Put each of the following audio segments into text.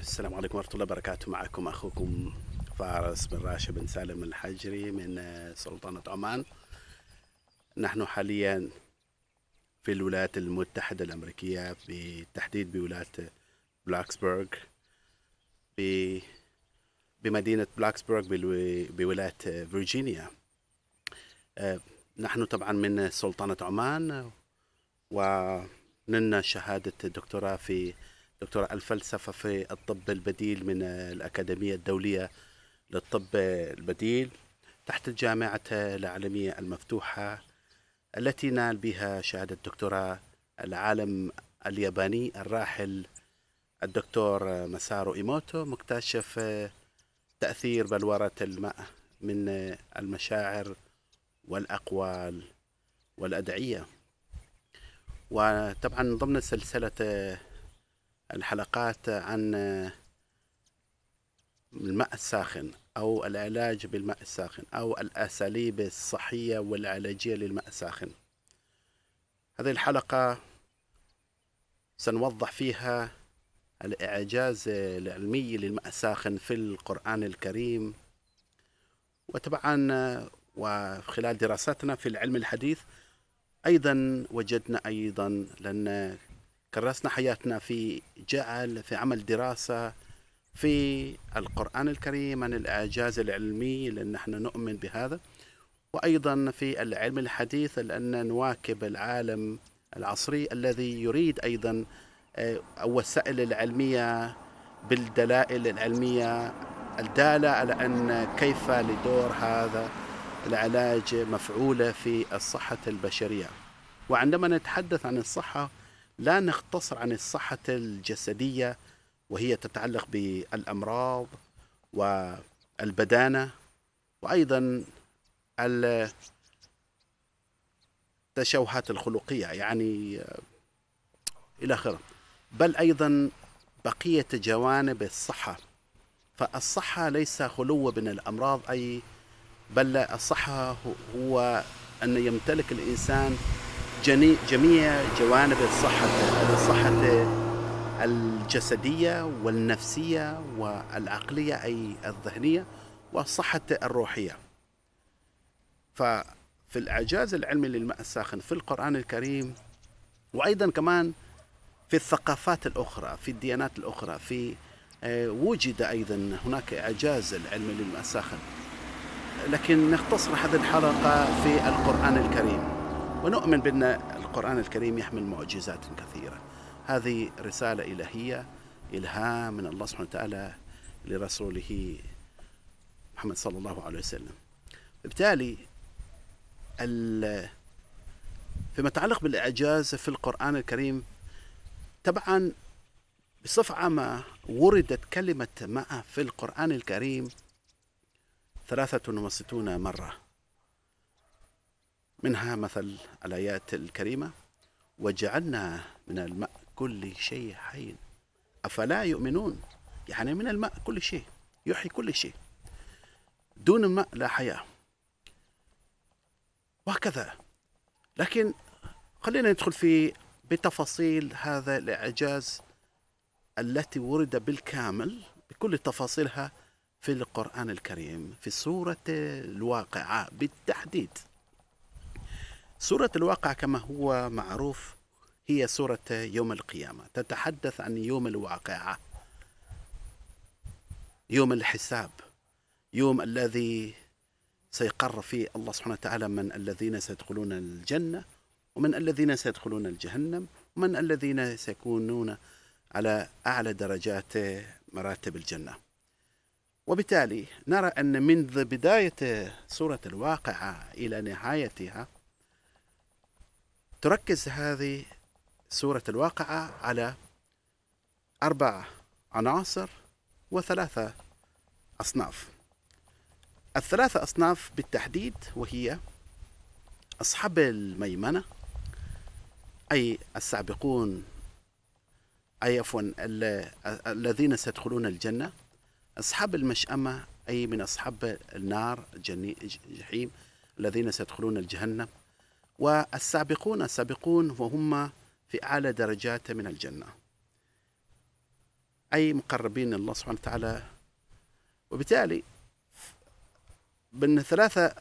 السلام عليكم ورحمة الله وبركاته معكم أخوكم فارس بن راشد بن سالم الحجري من آه، سلطنة عمان نحن حاليا في الولايات المتحدة الأمريكية بالتحديد بولاية بلاكسبرغ بمدينة بلاكسبرغ بولاية فيرجينيا آه، نحن طبعا من سلطنة عمان ولنا شهادة دكتوراه في دكتور الفلسفة في الطب البديل من الأكاديمية الدولية للطب البديل تحت الجامعة العالمية المفتوحة التي نال بها شهادة دكتوراه العالم الياباني الراحل الدكتور مسارو إيموتو مكتشف تأثير بلورة الماء من المشاعر والأقوال والأدعية وطبعا ضمن سلسلة الحلقات عن الماء الساخن أو العلاج بالماء الساخن أو الأساليب الصحية والعلاجية للماء الساخن هذه الحلقة سنوضح فيها الإعجاز العلمي للماء الساخن في القرآن الكريم وطبعا وخلال دراستنا في العلم الحديث أيضا وجدنا أيضا لأن كرسنا حياتنا في جعل في عمل دراسة في القرآن الكريم عن الإعجاز العلمي لأن نحن نؤمن بهذا وأيضا في العلم الحديث لأن نواكب العالم العصري الذي يريد أيضا الوسائل آه، العلمية بالدلائل العلمية الدالة على أن كيف لدور هذا العلاج مفعولة في الصحة البشرية وعندما نتحدث عن الصحة لا نقتصر عن الصحة الجسدية وهي تتعلق بالأمراض والبدانة وأيضا التشوهات الخلقية يعني إلى آخره بل أيضا بقية جوانب الصحة فالصحة ليس خلو من الأمراض أي بل الصحة هو أن يمتلك الإنسان جميع جوانب الصحة الصحة الجسدية والنفسية والعقلية أي الذهنية والصحة الروحية ففي الإعجاز العلمي للماء الساخن في القرآن الكريم وأيضا كمان في الثقافات الأخرى في الديانات الأخرى في آه، وجد أيضا هناك إعجاز العلمي للماء الساخن لكن نختصر هذه الحلقة في القرآن الكريم ونؤمن بأن القرآن الكريم يحمل معجزات كثيرة هذه رسالة إلهية إلهام من الله سبحانه وتعالى لرسوله محمد صلى الله عليه وسلم بالتالي فيما يتعلق بالإعجاز في القرآن الكريم طبعا بصفة عامة وردت كلمة ما في القرآن الكريم 63 مرة منها مثل الآيات الكريمة وجعلنا من الماء كل شيء حي أفلا يؤمنون يعني من الماء كل شيء يحيي كل شيء دون الماء لا حياة وهكذا لكن خلينا ندخل في بتفاصيل هذا الإعجاز التي ورد بالكامل بكل تفاصيلها في القرآن الكريم في سورة الواقعة بالتحديد سورة الواقع كما هو معروف هي سورة يوم القيامة تتحدث عن يوم الواقعة يوم الحساب يوم الذي سيقر فيه الله سبحانه وتعالى من الذين سيدخلون الجنة ومن الذين سيدخلون الجهنم ومن الذين سيكونون على أعلى درجات مراتب الجنة وبالتالي نرى أن منذ بداية سورة الواقعة إلى نهايتها تركز هذه سورة الواقعة على أربع عناصر وثلاثة أصناف الثلاثة أصناف بالتحديد وهي أصحاب الميمنة أي السابقون أي عفوا الذين سيدخلون الجنة أصحاب المشأمة أي من أصحاب النار الجحيم الذين سيدخلون الجهنم والسابقون السابقون وهم في أعلى درجات من الجنة أي مقربين الله سبحانه وتعالى وبالتالي من ثلاثة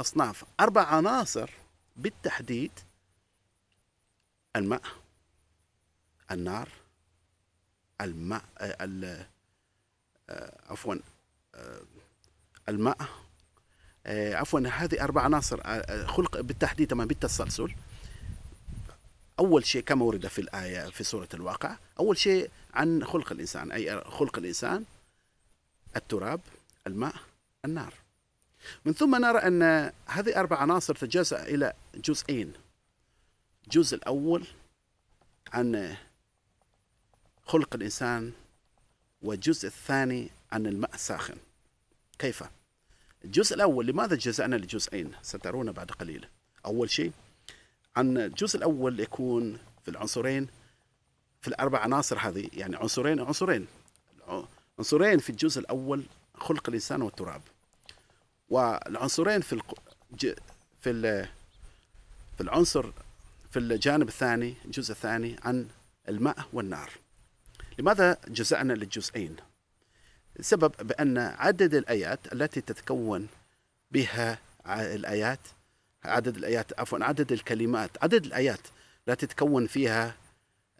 أصناف أربع عناصر بالتحديد الماء النار الماء آه، آه، عفوا آه، الماء آه، عفوا هذه أربع عناصر آه، آه، خلق بالتحديد تمام بالتسلسل أول شيء كما ورد في الآية في سورة الواقع أول شيء عن خلق الإنسان أي خلق الإنسان التراب الماء النار من ثم نرى أن هذه أربع عناصر تجزا إلى جزئين الجزء الأول عن خلق الإنسان والجزء الثاني عن الماء الساخن كيف؟ الجزء الأول لماذا جزأنا لجزئين سترون بعد قليل أول شيء ان الجزء الأول يكون في العنصرين في الأربع عناصر هذه يعني عنصرين عنصرين عنصرين في الجزء الأول خلق الإنسان والتراب والعنصرين في في ال... في العنصر في الجانب الثاني الجزء الثاني عن الماء والنار لماذا جزأنا للجزئين السبب بأن عدد الآيات التي تتكون بها الآيات عدد الآيات عفوا عدد الكلمات عدد الآيات التي تتكون فيها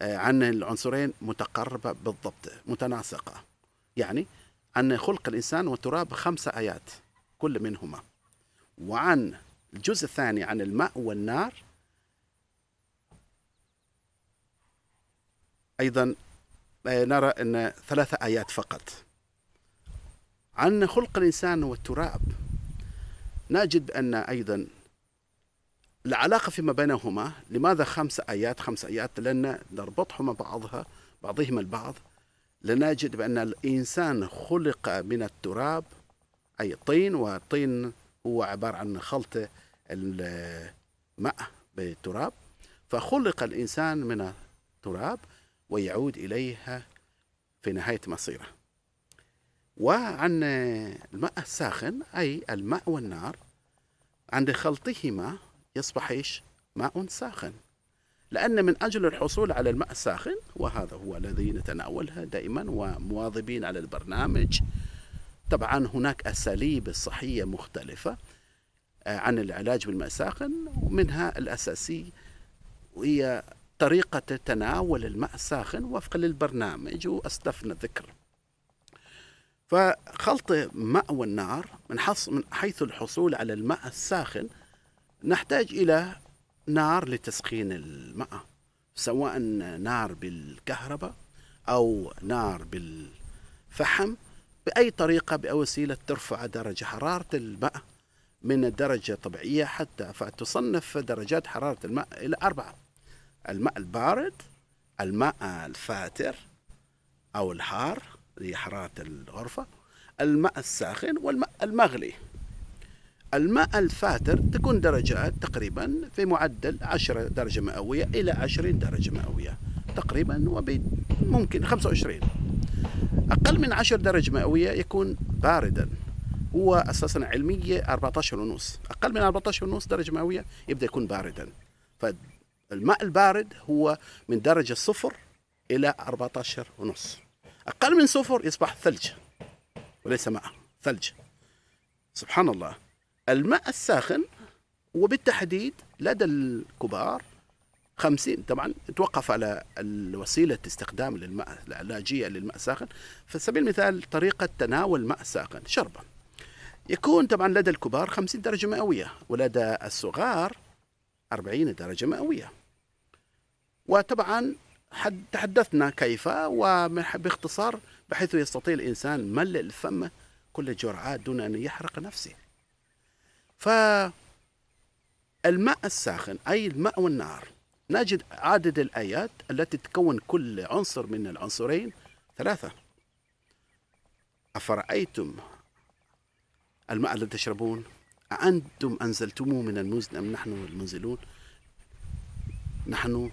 آه، عن العنصرين متقربة بالضبط متناسقة يعني عن خلق الإنسان والتراب خمسة آيات كل منهما وعن الجزء الثاني عن الماء والنار أيضا آه، نرى أن ثلاثة آيات فقط عن خلق الإنسان والتراب نجد أن أيضا العلاقة فيما بينهما لماذا خمس آيات خمس آيات لأن نربطهما بعضها بعضهما البعض لنجد بأن الإنسان خلق من التراب أي الطين والطين هو عبارة عن خلط الماء بالتراب فخلق الإنسان من التراب ويعود إليها في نهاية مصيره وعن الماء الساخن أي الماء والنار عند خلطهما يصبح إيش ماء ساخن لأن من أجل الحصول على الماء الساخن وهذا هو الذي نتناولها دائما ومواظبين على البرنامج طبعا هناك أساليب الصحية مختلفة آه، عن العلاج بالماء الساخن ومنها الأساسي وهي طريقة تناول الماء الساخن وفقا للبرنامج وأسلفنا ذكر فخلط ماء والنار من, حص من حيث الحصول على الماء الساخن نحتاج إلى نار لتسخين الماء سواء نار بالكهرباء أو نار بالفحم بأي طريقة بأي وسيلة ترفع درجة حرارة الماء من الدرجة الطبيعية حتى فتصنف درجات حرارة الماء إلى أربعة الماء البارد الماء الفاتر أو الحار هي حراره الغرفة الماء الساخن والماء المغلي الماء الفاتر تكون درجات تقريبا في معدل 10 درجة مئوية إلى 20 درجة مئوية تقريبا وممكن 25 أقل من 10 درجة مئوية يكون باردا هو أساسا علمية 14 ونص أقل من 14 ونص درجة مئوية يبدأ يكون باردا فالماء البارد هو من درجة صفر إلى 14 ونص أقل من صفر يصبح ثلج وليس ماء ثلج سبحان الله الماء الساخن وبالتحديد لدى الكبار خمسين طبعا توقف على الوسيلة استخدام للماء العلاجية للماء الساخن فسبيل المثال طريقة تناول الماء الساخن شربة يكون طبعا لدى الكبار خمسين درجة مئوية ولدى الصغار أربعين درجة مئوية وطبعا حد تحدثنا كيف وباختصار بحيث يستطيع الإنسان ملء الفم كل جرعات دون أن يحرق نفسه فالماء الساخن أي الماء والنار نجد عدد الآيات التي تكون كل عنصر من العنصرين ثلاثة أفرأيتم الماء الذي تشربون أأنتم أنزلتموه من المزن أم نحن المنزلون نحن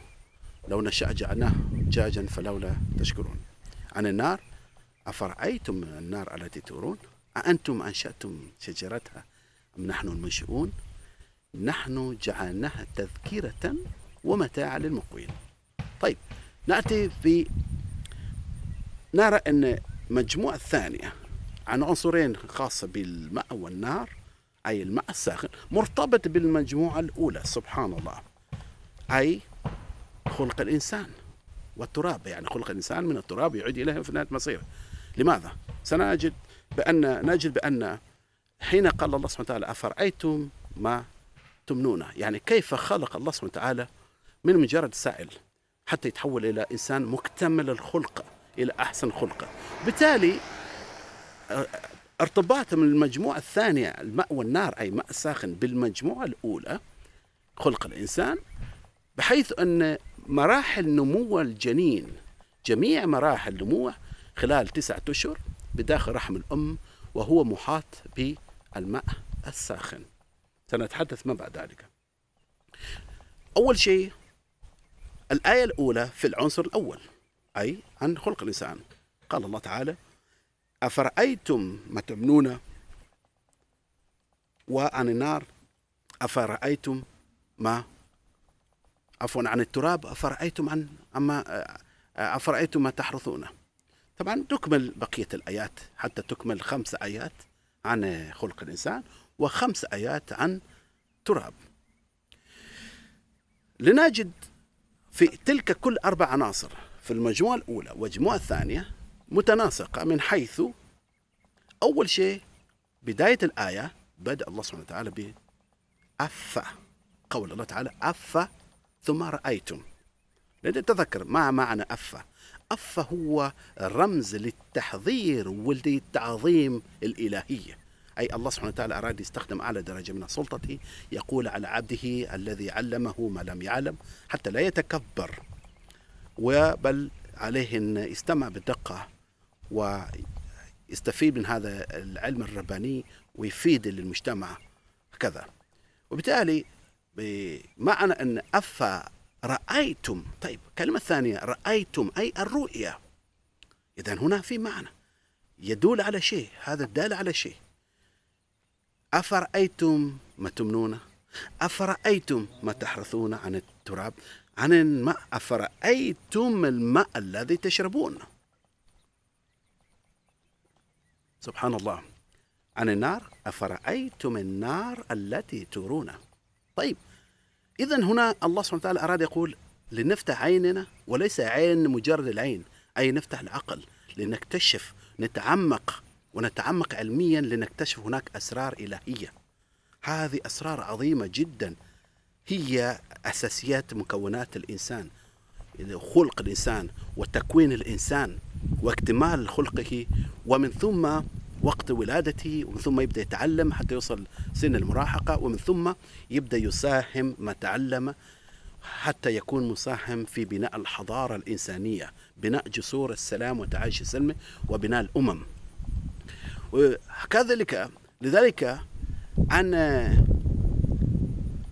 لو نشاء جعلناه جاجا فلولا تشكرون عن النار أفرأيتم النار التي تورون أأنتم أنشأتم شجرتها أم نحن المنشؤون نحن جعلناها تذكرة ومتاعا للمقوين طيب نأتي في نرى أن مجموعة ثانية عن عنصرين خاصة بالماء والنار أي الماء الساخن مرتبط بالمجموعة الأولى سبحان الله أي خلق الإنسان والتراب يعني خلق الإنسان من التراب يعود إليه في نهاية مصيره لماذا؟ سنجد بأن نجد بأن حين قال الله سبحانه وتعالى أفرأيتم ما تمنونه يعني كيف خلق الله سبحانه وتعالى من مجرد سائل حتى يتحول إلى إنسان مكتمل الخلق إلى أحسن خلقه بالتالي آه، ارتباط من المجموعة الثانية الماء والنار أي ماء ساخن بالمجموعة الأولى خلق الإنسان بحيث أن مراحل نمو الجنين جميع مراحل نموه خلال تسعة أشهر بداخل رحم الأم وهو محاط بالماء الساخن سنتحدث ما بعد ذلك أول شيء الآية الأولى في العنصر الأول أي عن خلق الإنسان قال الله تعالى أفرأيتم ما تمنون وعن النار أفرأيتم ما عفوا عن التراب أفرأيتم عن أما آه، أفرأيتم ما تحرثونه طبعا تكمل بقية الآيات حتى تكمل خمس آيات عن خلق الإنسان وخمس آيات عن تراب لنجد في تلك كل أربع عناصر في المجموعة الأولى والمجموعة الثانية متناسقة من حيث أول شيء بداية الآية بدأ الله سبحانه وتعالى ب قول الله تعالى أفا ثم رأيتم تذكر ما معنى أفة أفة هو رمز للتحضير ولتعظيم الإلهية أي الله سبحانه وتعالى أراد يستخدم أعلى درجة من سلطته يقول على عبده الذي علمه ما لم يعلم حتى لا يتكبر وبل عليه أن يستمع بدقة ويستفيد من هذا العلم الرباني ويفيد للمجتمع كذا وبالتالي بمعنى أن أفا رأيتم طيب كلمة ثانية رأيتم أي الرؤية إذا هنا في معنى يدل على شيء هذا الدال على شيء أفرأيتم ما تمنون أفرأيتم ما تحرثون عن التراب عن الماء أفرأيتم الماء الذي تشربون سبحان الله عن النار أفرأيتم النار التي ترون طيب إذا هنا الله سبحانه وتعالى أراد يقول لنفتح عيننا وليس عين مجرد العين أي نفتح العقل لنكتشف نتعمق ونتعمق علميا لنكتشف هناك أسرار إلهية هذه أسرار عظيمة جدا هي أساسيات مكونات الإنسان خلق الإنسان وتكوين الإنسان واكتمال خلقه ومن ثم وقت ولادته ومن ثم يبدأ يتعلم حتى يوصل سن المراهقة ومن ثم يبدأ يساهم ما تعلم حتى يكون مساهم في بناء الحضارة الإنسانية بناء جسور السلام وتعايش السلمي وبناء الأمم وكذلك لذلك عن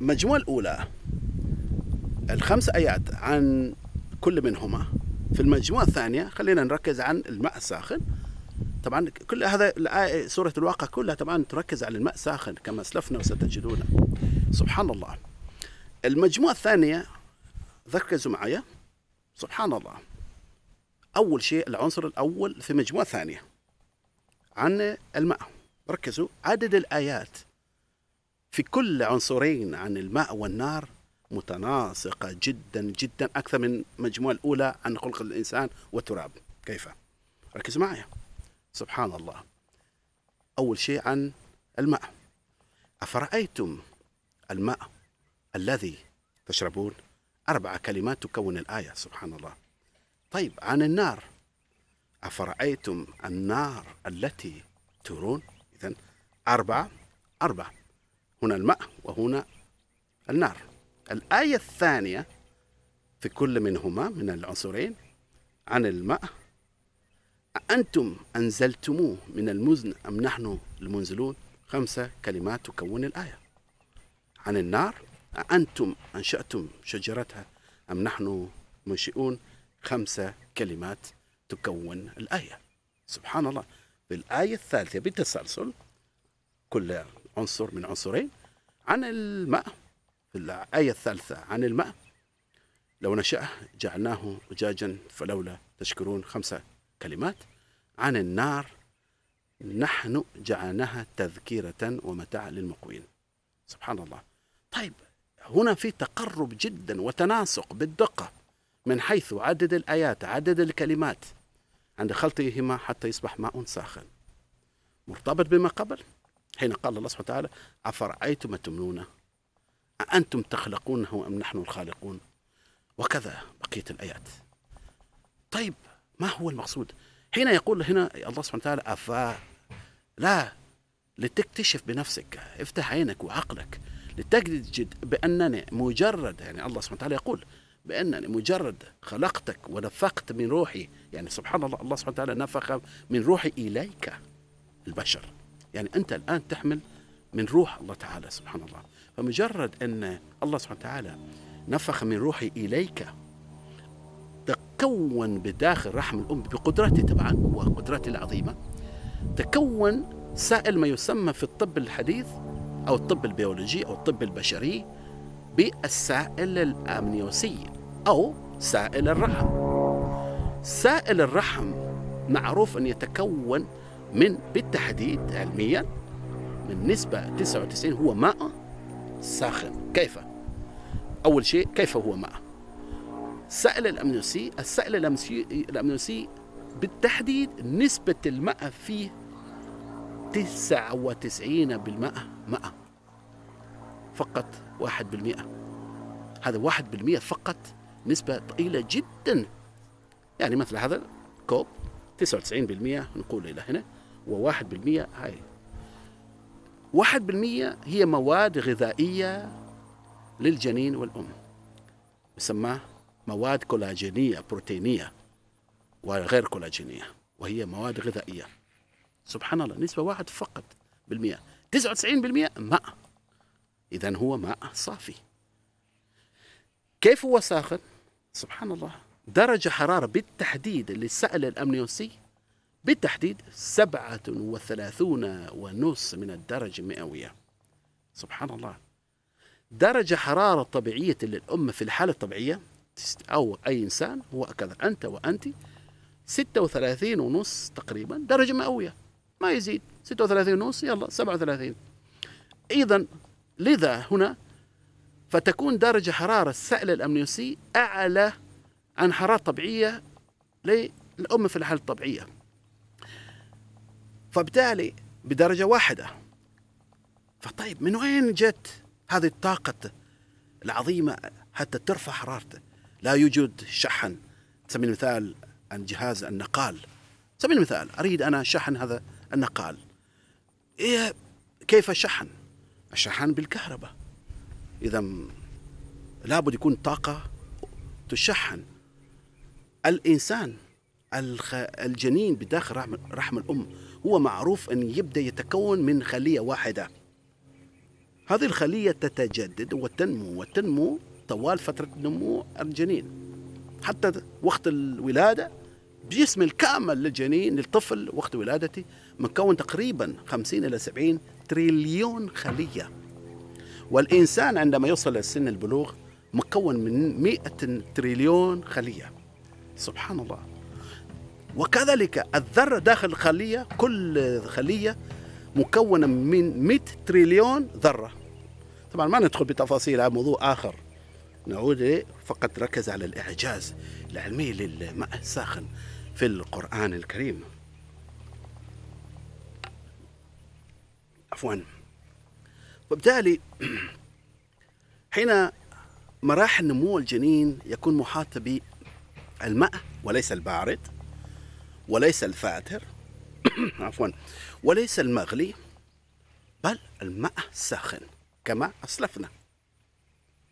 المجموعة الأولى الخمس آيات عن كل منهما في المجموعة الثانية خلينا نركز عن الماء الساخن طبعا كل هذا الآية سورة الواقع كلها طبعا تركز على الماء ساخن كما أسلفنا وستجدون سبحان الله المجموعة الثانية ركزوا معي سبحان الله أول شيء العنصر الأول في مجموعة ثانية عن الماء ركزوا عدد الآيات في كل عنصرين عن الماء والنار متناسقة جدا جدا أكثر من المجموعة الأولى عن خلق الإنسان والتراب كيف؟ ركزوا معي سبحان الله أول شيء عن الماء أفرأيتم الماء الذي تشربون أربع كلمات تكون الآية سبحان الله طيب عن النار أفرأيتم النار التي ترون إذا أربعة أربعة هنا الماء وهنا النار الآية الثانية في كل منهما من العنصرين عن الماء أأنتم أنزلتموه من المزن أم نحن المنزلون خمسة كلمات تكون الآية عن النار أأنتم أنشأتم شجرتها أم نحن منشئون خمسة كلمات تكون الآية سبحان الله في الآية الثالثة بالتسلسل كل عنصر من عنصرين عن الماء في الآية الثالثة عن الماء لو نشأ جعلناه أجاجا فلولا تشكرون خمسة كلمات عن النار نحن جعلناها تذكرة ومتاعا للمقوين سبحان الله طيب هنا في تقرب جدا وتناسق بالدقة من حيث عدد الآيات عدد الكلمات عند خلطهما حتى يصبح ماء ساخن مرتبط بما قبل حين قال الله سبحانه وتعالى أفرأيتم ما تمنون أأنتم تخلقونه أم نحن الخالقون وكذا بقية الآيات طيب ما هو المقصود حين يقول هنا الله سبحانه وتعالى أفا لا لتكتشف بنفسك افتح عينك وعقلك لتجد بأنني مجرد يعني الله سبحانه وتعالى يقول بأنني مجرد خلقتك ونفخت من روحي يعني سبحان الله الله سبحانه وتعالى نفخ من روحي إليك البشر يعني أنت الآن تحمل من روح الله تعالى سبحان الله فمجرد أن الله سبحانه وتعالى نفخ من روحي إليك تكون بداخل رحم الأم بقدراتي طبعا وقدرتي العظيمة تكون سائل ما يسمى في الطب الحديث أو الطب البيولوجي أو الطب البشري بالسائل الأمنيوسي أو سائل الرحم سائل الرحم معروف أن يتكون من بالتحديد علميا من نسبة 99 هو ماء ساخن كيف؟ أول شيء كيف هو ماء؟ السائل الامنيوسي السائل الامنيوسي بالتحديد نسبة الماء فيه 99 ماء فقط 1% هذا 1% فقط نسبة ضئيلة جدا يعني مثل هذا كوب 99% نقول إلى هنا و1% هاي 1% هي مواد غذائية للجنين والأم يسماه مواد كولاجينية بروتينية وغير كولاجينية وهي مواد غذائية سبحان الله نسبة واحد فقط بالمئة 99% ماء إذا هو ماء صافي كيف هو ساخن؟ سبحان الله درجة حرارة بالتحديد للسائل الأمنيوسي بالتحديد سبعة وثلاثون ونص من الدرجة المئوية سبحان الله درجة حرارة طبيعية للأمة في الحالة الطبيعية أو أي إنسان هو كذا أنت وأنت 36 ونص تقريبا درجة مئوية ما يزيد 36 ونص يلا 37 إذا لذا هنا فتكون درجة حرارة السائل الأمنيوسي أعلى عن حرارة طبيعية للأم في الحالة الطبيعية فبالتالي بدرجة واحدة فطيب من وين جت هذه الطاقة العظيمة حتى ترفع حرارته لا يوجد شحن سبيل المثال عن جهاز النقال سبيل المثال أريد أنا شحن هذا النقال إيه كيف الشحن؟ الشحن بالكهرباء إذا لابد يكون طاقة تشحن الإنسان الجنين بداخل رحم الأم هو معروف أن يبدأ يتكون من خلية واحدة هذه الخلية تتجدد وتنمو وتنمو طوال فترة نمو الجنين حتى وقت الولادة جسم الكامل للجنين للطفل وقت ولادته مكون تقريبا 50 إلى 70 تريليون خلية والإنسان عندما يوصل لسن البلوغ مكون من 100 تريليون خلية سبحان الله وكذلك الذرة داخل الخلية كل خلية مكونة من 100 تريليون ذرة طبعا ما ندخل بتفاصيل هذا موضوع آخر نعود فقط ركز على الإعجاز العلمي للماء الساخن في القرآن الكريم عفوا وبالتالي حين مراحل نمو الجنين يكون محاط بالماء وليس البارد وليس الفاتر عفوا وليس المغلي بل الماء الساخن كما أسلفنا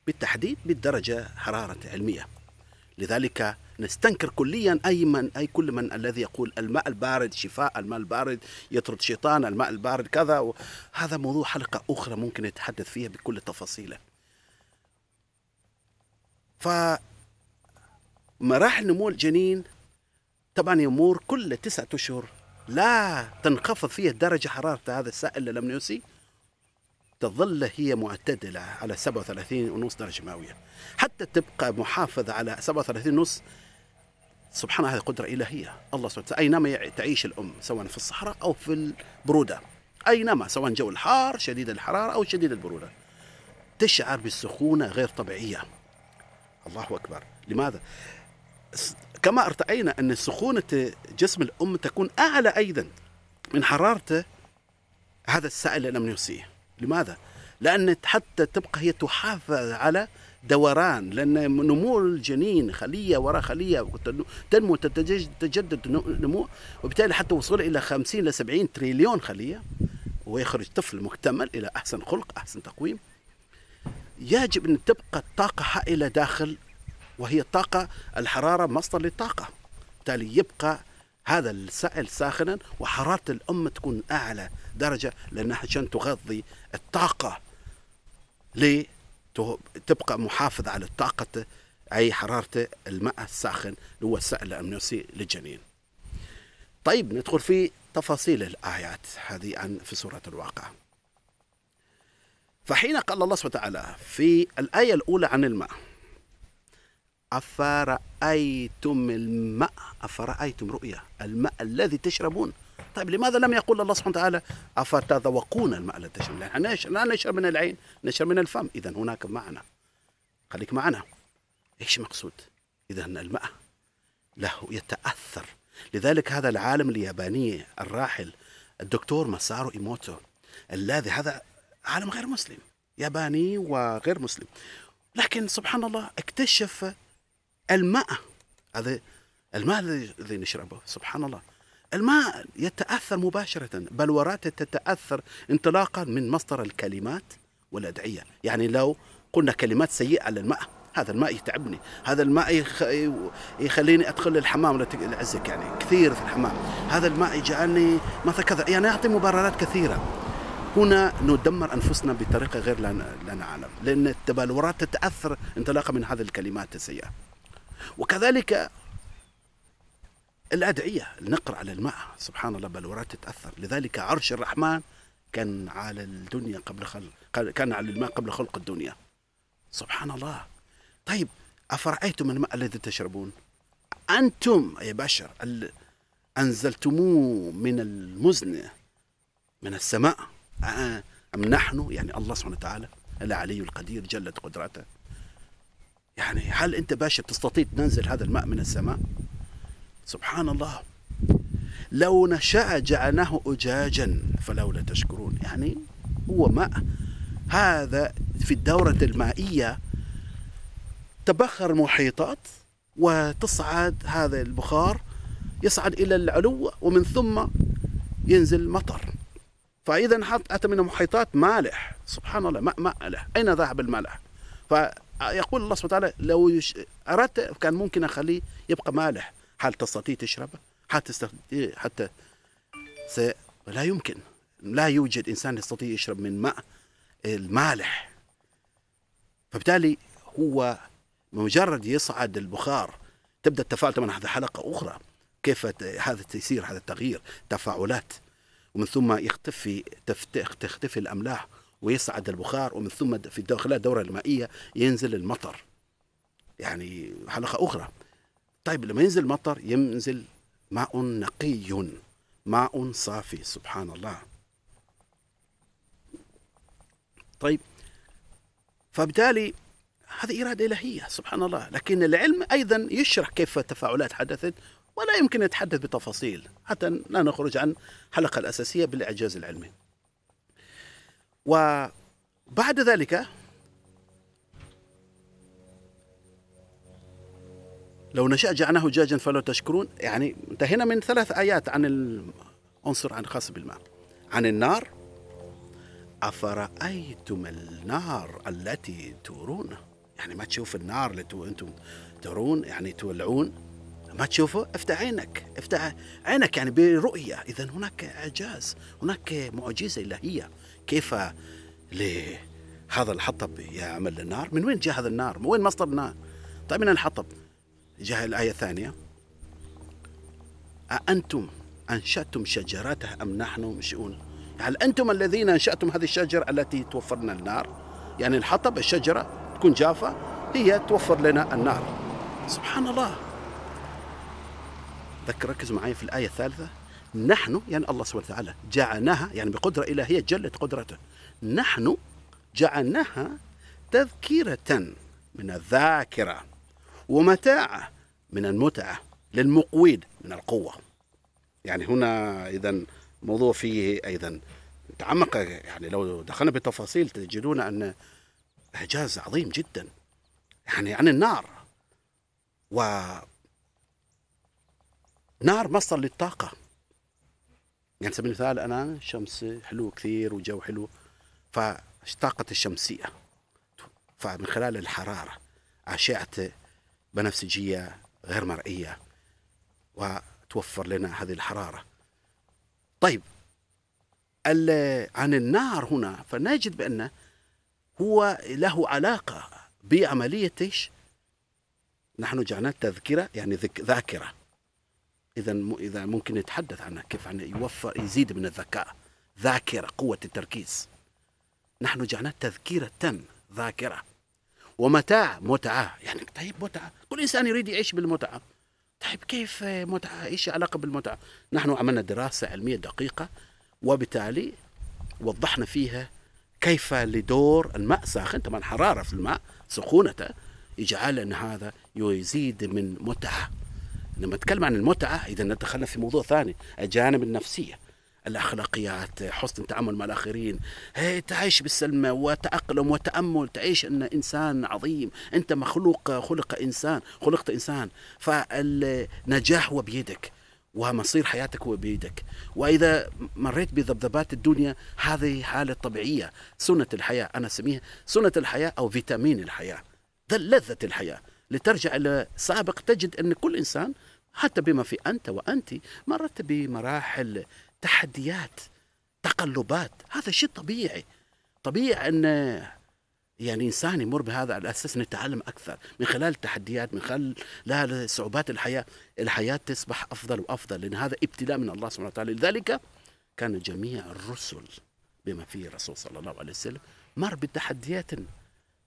بالتحديد بالدرجة حرارة علمية لذلك نستنكر كليا اي من اي كل من الذي يقول الماء البارد شفاء الماء البارد يطرد شيطان الماء البارد كذا هذا موضوع حلقه اخرى ممكن نتحدث فيها بكل تفاصيله فمراحل نمو الجنين طبعا يمر كل تسعة اشهر لا تنخفض فيها درجه حراره هذا السائل اللي لم تظل هي معتدلة على 37.5 درجة مئوية حتى تبقى محافظة على 37.5 سبحان سبحان هذه قدرة إلهية الله سبحانه وتعالى أينما تعيش الأم سواء في الصحراء أو في البرودة أينما سواء جو الحار شديد الحرارة أو شديد البرودة تشعر بالسخونة غير طبيعية الله أكبر لماذا؟ كما ارتأينا أن سخونة جسم الأم تكون أعلى أيضا من حرارة هذا السائل الأمنيوسي لماذا؟ لأن حتى تبقى هي تحافظ على دوران لأن نمو الجنين خلية وراء خلية تنمو تتجدد نمو وبالتالي حتى وصول إلى 50 إلى 70 تريليون خلية ويخرج طفل مكتمل إلى أحسن خلق أحسن تقويم يجب أن تبقى الطاقة حائلة داخل وهي الطاقة الحرارة مصدر للطاقة بالتالي يبقى هذا السائل ساخنا وحرارة الام تكون أعلى درجة لأنها عشان تغذي الطاقة لتبقى تبقى محافظ على الطاقة أي حراره الماء الساخن اللي هو السائل الأمنيوسي للجنين طيب ندخل في تفاصيل الآيات هذه عن في سورة الواقع فحين قال الله سبحانه وتعالى في الآية الأولى عن الماء أفرأيتم الماء أفرأيتم رؤيا الماء الذي تشربون طيب لماذا لم يقول الله سبحانه وتعالى أفتذوقون الماء الذي تشربون لا نشرب من العين نشرب من الفم إذا هناك معنى خليك معنا إيش مقصود إذا الماء له يتأثر لذلك هذا العالم الياباني الراحل الدكتور مسارو إيموتو الذي هذا عالم غير مسلم ياباني وغير مسلم لكن سبحان الله اكتشف الماء هذا الماء الذي نشربه سبحان الله الماء يتأثر مباشرة بل تتأثر انطلاقا من مصدر الكلمات والأدعية يعني لو قلنا كلمات سيئة على الماء هذا الماء يتعبني هذا الماء يخليني ادخل الحمام لعزك يعني كثير في الحمام هذا الماء يجعلني مثلا كذا يعني يعطي مبررات كثيره هنا ندمر انفسنا بطريقه غير لا نعلم لان التبلورات تتاثر انطلاقا من هذه الكلمات السيئه وكذلك الأدعية نقرأ على الماء سبحان الله بلورات تتأثر لذلك عرش الرحمن كان على الدنيا قبل خلق كان على الماء قبل خلق الدنيا سبحان الله طيب أفرأيتم الماء الذي تشربون أنتم أي بشر أنزلتموه من المزن من السماء آه، أم نحن يعني الله سبحانه وتعالى العلي القدير جلت قدرته يعني هل انت باشا تستطيع تنزل هذا الماء من السماء سبحان الله لو نشاء جعلناه أجاجا فلولا تشكرون يعني هو ماء هذا في الدورة المائية تبخر محيطات وتصعد هذا البخار يصعد إلى العلو ومن ثم ينزل مطر فإذا حط اتى من المحيطات مالح سبحان الله ماء مالح أين ذهب الملح يقول الله سبحانه وتعالى لو يش... اردت كان ممكن اخليه يبقى مالح هل تستطيع تشربه؟ حتى تستطيع حتى س... لا يمكن لا يوجد انسان يستطيع يشرب من ماء المالح فبالتالي هو مجرد يصعد البخار تبدا التفاعل طبعا هذا حلقه اخرى كيف هذا يصير هذا التغيير تفاعلات ومن ثم يختفي تختفي الاملاح ويصعد البخار ومن ثم في خلال الدورة المائية ينزل المطر يعني حلقة أخرى طيب لما ينزل المطر ينزل ماء نقي ماء صافي سبحان الله طيب فبالتالي هذه إرادة إلهية سبحان الله لكن العلم أيضا يشرح كيف التفاعلات حدثت ولا يمكن نتحدث بتفاصيل حتى لا نخرج عن الحلقة الأساسية بالإعجاز العلمي وبعد ذلك لو نشاء جعناه جاجا فلو تشكرون يعني انتهينا من ثلاث آيات عن العنصر عن خاص بالماء عن النار أفرأيتم النار التي تورون يعني ما تشوف النار اللي أنتم ترون يعني تولعون ما تشوفه افتح عينك افتح عينك يعني برؤية إذا هناك إعجاز هناك معجزة إلهية كيف لهذا الحطب يعمل النار من وين جاء هذا النار من وين مصدر النار طيب من الحطب جاء الآية الثانية أأنتم أنشأتم شجراتها أم نحن منشئون هل أنتم الذين أنشأتم هذه الشجرة التي توفر لنا النار يعني الحطب الشجرة تكون جافة هي توفر لنا النار سبحان الله ذكر ركز معي في الآية الثالثة نحن يعني الله سبحانه وتعالى جعلناها يعني بقدرة إلهية جلت قدرته نحن جعلناها تذكرة من الذاكرة ومتاعة من المتعة للمقويد من القوة يعني هنا إذا موضوع فيه أيضا تعمق يعني لو دخلنا بالتفاصيل تجدون أن إعجاز عظيم جدا يعني عن النار و نار مصدر للطاقة يعني على سبيل المثال أنا شمس حلو كثير وجو حلو فاشتاقت الشمسية فمن خلال الحرارة أشعة بنفسجية غير مرئية وتوفر لنا هذه الحرارة طيب عن النار هنا فنجد بأن هو له علاقة بعملية إيش؟ نحن جعلناه تذكرة يعني ذاكرة اذا اذا ممكن نتحدث عنها كيف عن يوفر يزيد من الذكاء ذاكره قوه التركيز نحن جعلناه تذكيره ذاكره ومتاع متعه يعني طيب متعه كل انسان يريد يعيش بالمتعه طيب كيف متعه ايش علاقه بالمتعه نحن عملنا دراسه علميه دقيقه وبالتالي وضحنا فيها كيف لدور الماء ساخن طبعا حراره في الماء سخونته يجعل ان هذا يزيد من متعه لما نتكلم عن المتعة إذا نتخلى في موضوع ثاني الجانب النفسية الاخلاقيات حسن التعامل مع الاخرين هي تعيش بالسلمه وتاقلم وتامل تعيش ان انسان عظيم انت مخلوق خلق انسان خلقت انسان فالنجاح هو بيدك ومصير حياتك هو بيدك وإذا مريت بذبذبات الدنيا هذه حالة طبيعية سنة الحياة أنا أسميها سنة الحياة أو فيتامين الحياة لذة الحياة لترجع إلى سابق تجد أن كل إنسان حتى بما في أنت وأنت مرت بمراحل تحديات تقلبات هذا شيء طبيعي طبيعي أن يعني إنسان يمر بهذا على أساس نتعلم أكثر من خلال التحديات من خلال لا صعوبات الحياة الحياة تصبح أفضل وأفضل لأن هذا ابتلاء من الله سبحانه وتعالى لذلك كان جميع الرسل بما فيه الرسول صلى الله عليه وسلم مر بتحديات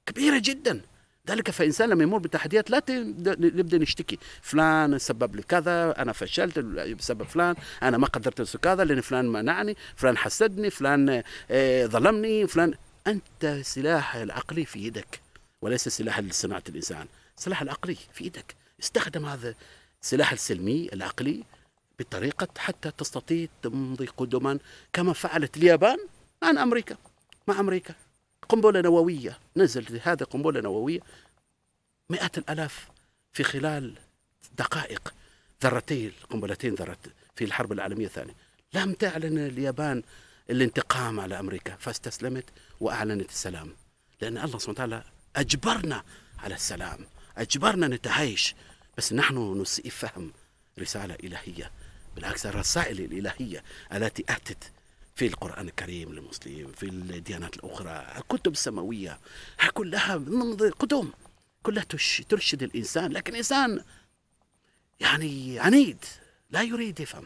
كبيرة جدا ذلك فإنسان لما يمر بتحديات لا نبدأ نشتكي فلان سبب لي كذا أنا فشلت بسبب فلان أنا ما قدرت انسى كذا لأن فلان منعني فلان حسدني فلان آه، ظلمني فلان أنت سلاح العقلي في يدك وليس سلاح صناعة الإنسان سلاح العقلي في يدك استخدم هذا السلاح السلمي العقلي بطريقة حتى تستطيع تمضي قدما كما فعلت اليابان عن أمريكا مع أمريكا قنبله نوويه نزل هذه قنبله نوويه مئات الالاف في خلال دقائق ذرتين قنبلتين ذرت في الحرب العالميه الثانيه لم تعلن اليابان الانتقام على امريكا فاستسلمت واعلنت السلام لان الله سبحانه وتعالى اجبرنا على السلام اجبرنا نتعايش بس نحن نسيء فهم رساله الهيه بالعكس الرسائل الالهيه التي اتت في القرآن الكريم المسلم في الديانات الأخرى الكتب السماوية كلها منظر قدم كلها ترشد الإنسان لكن الإنسان يعني عنيد لا يريد يفهم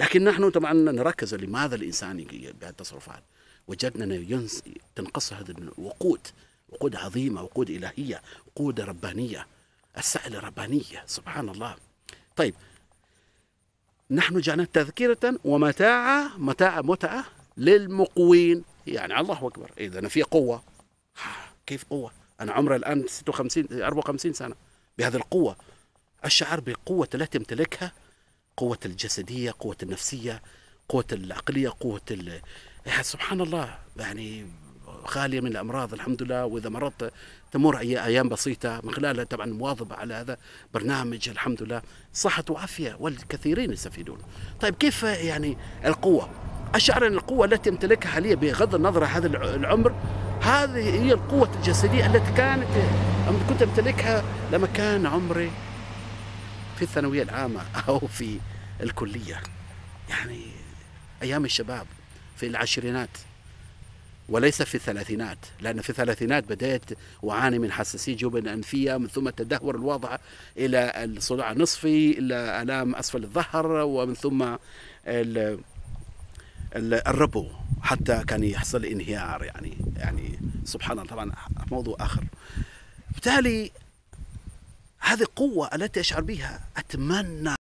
لكن نحن طبعا نركز لماذا الإنسان بهذه التصرفات وجدنا ينس تنقص هذه الوقود وقود عظيمة وقود إلهية وقود ربانية السائل ربانية سبحان الله طيب نحن جعلنا تذكرة ومتاعة متاع متعة للمقوين يعني الله أكبر إذا في قوة كيف قوة أنا عمري الآن 56 54 سنة بهذه القوة الشعر بالقوة التي امتلكها قوة الجسدية قوة النفسية قوة العقلية قوة ال... سبحان الله يعني خاليه من الامراض الحمد لله واذا مرضت تمر ايام بسيطه من خلالها طبعا مواظبه على هذا برنامج الحمد لله صحه وعافيه والكثيرين يستفيدون. طيب كيف يعني القوه؟ اشعر ان القوه التي امتلكها حاليا بغض النظر عن هذا العمر هذه هي القوه الجسديه التي كانت كنت امتلكها لما كان عمري في الثانويه العامه او في الكليه. يعني ايام الشباب في العشرينات وليس في الثلاثينات لأن في الثلاثينات بدأت أعاني من حساسية جبن أنفية من ثم التدهور الوضع إلى الصداع النصفي إلى آلام أسفل الظهر ومن ثم الـ الربو حتى كان يحصل انهيار يعني يعني سبحان الله طبعا موضوع آخر بالتالي هذه القوة التي أشعر بها أتمنى